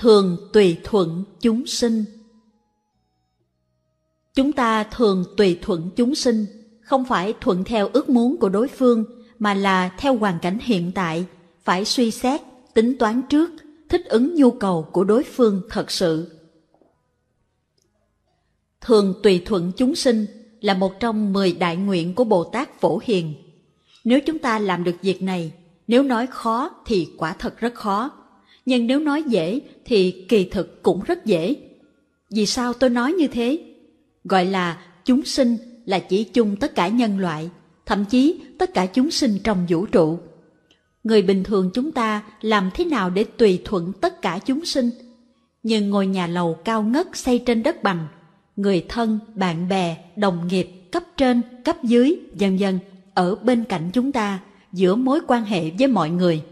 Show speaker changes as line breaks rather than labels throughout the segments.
thường tùy thuận chúng sinh chúng ta thường tùy thuận chúng sinh không phải thuận theo ước muốn của đối phương mà là theo hoàn cảnh hiện tại phải suy xét tính toán trước thích ứng nhu cầu của đối phương thật sự thường tùy thuận chúng sinh là một trong mười đại nguyện của Bồ Tát Phổ Hiền. Nếu chúng ta làm được việc này, nếu nói khó thì quả thật rất khó, nhưng nếu nói dễ thì kỳ thực cũng rất dễ. Vì sao tôi nói như thế? Gọi là chúng sinh là chỉ chung tất cả nhân loại, thậm chí tất cả chúng sinh trong vũ trụ. Người bình thường chúng ta làm thế nào để tùy thuận tất cả chúng sinh? Nhưng ngôi nhà lầu cao ngất xây trên đất bằng, người thân, bạn bè, đồng nghiệp, cấp trên, cấp dưới, dân dân, ở bên cạnh chúng ta, giữa mối quan hệ với mọi người –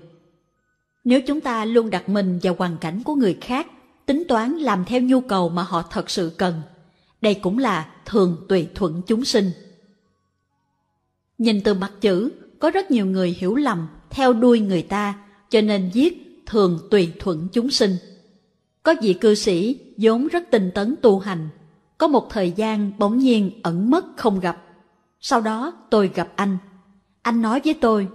nếu chúng ta luôn đặt mình vào hoàn cảnh của người khác, tính toán làm theo nhu cầu mà họ thật sự cần, đây cũng là thường tùy thuận chúng sinh. Nhìn từ mặt chữ, có rất nhiều người hiểu lầm, theo đuôi người ta, cho nên viết thường tùy thuận chúng sinh. Có vị cư sĩ vốn rất tinh tấn tu hành, có một thời gian bỗng nhiên ẩn mất không gặp. Sau đó tôi gặp anh. Anh nói với tôi,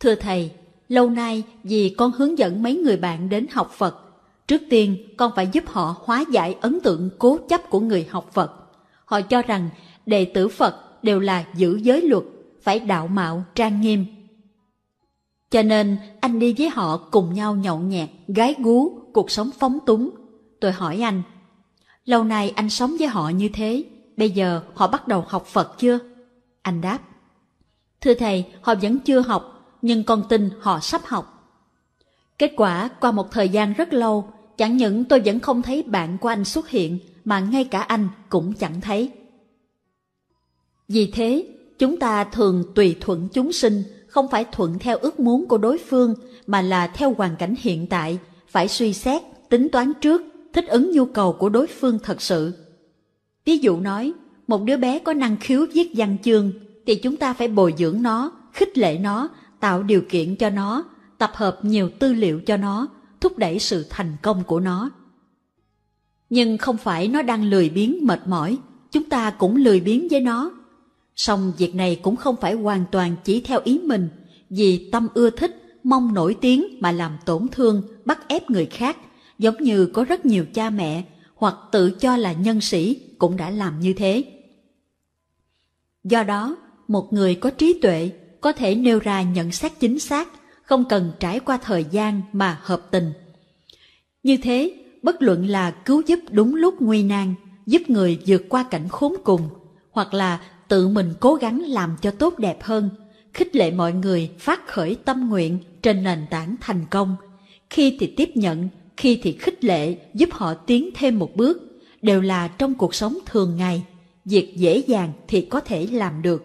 Thưa Thầy, Lâu nay vì con hướng dẫn mấy người bạn đến học Phật, trước tiên con phải giúp họ hóa giải ấn tượng cố chấp của người học Phật. Họ cho rằng đệ tử Phật đều là giữ giới luật, phải đạo mạo trang nghiêm. Cho nên anh đi với họ cùng nhau nhậu nhẹt, gái gú, cuộc sống phóng túng. Tôi hỏi anh, lâu nay anh sống với họ như thế, bây giờ họ bắt đầu học Phật chưa? Anh đáp, thưa thầy, họ vẫn chưa học nhưng con tin họ sắp học. Kết quả, qua một thời gian rất lâu, chẳng những tôi vẫn không thấy bạn của anh xuất hiện, mà ngay cả anh cũng chẳng thấy. Vì thế, chúng ta thường tùy thuận chúng sinh, không phải thuận theo ước muốn của đối phương, mà là theo hoàn cảnh hiện tại, phải suy xét, tính toán trước, thích ứng nhu cầu của đối phương thật sự. Ví dụ nói, một đứa bé có năng khiếu viết văn chương, thì chúng ta phải bồi dưỡng nó, khích lệ nó tạo điều kiện cho nó, tập hợp nhiều tư liệu cho nó, thúc đẩy sự thành công của nó. Nhưng không phải nó đang lười biếng mệt mỏi, chúng ta cũng lười biếng với nó. Song việc này cũng không phải hoàn toàn chỉ theo ý mình, vì tâm ưa thích, mong nổi tiếng mà làm tổn thương, bắt ép người khác, giống như có rất nhiều cha mẹ hoặc tự cho là nhân sĩ cũng đã làm như thế. Do đó, một người có trí tuệ có thể nêu ra nhận xét chính xác, không cần trải qua thời gian mà hợp tình. Như thế, bất luận là cứu giúp đúng lúc nguy nan, giúp người vượt qua cảnh khốn cùng, hoặc là tự mình cố gắng làm cho tốt đẹp hơn, khích lệ mọi người phát khởi tâm nguyện trên nền tảng thành công. Khi thì tiếp nhận, khi thì khích lệ giúp họ tiến thêm một bước, đều là trong cuộc sống thường ngày, việc dễ dàng thì có thể làm được